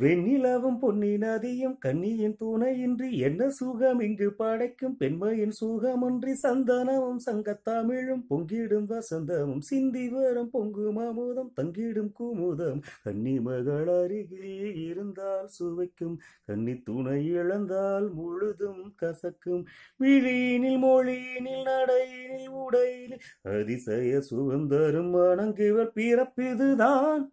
வெண்ணிலாவும் பொன்னி நதியும் கன்னியின் துணையின்றி என்ன சுகம் இங்கு படைக்கும் பெண்மையின் சுகமன்றி சந்தனமும் சங்கத்தமிழும் பொங்கிடும் வசந்தமும் சிந்தி வரும் பொங்கும் அமுதம் தங்கிடும் குமுதம் கன்னி மகள் அருகே இருந்தால் சுவைக்கும் கன்னி துணை இழந்தால் முழுதும் கசக்கும் விழியினில் மொழியினில் நடையினில் உடையினில் அதிசய சுகந்தரும் மணங்கிவர் பிறப்பிதுதான்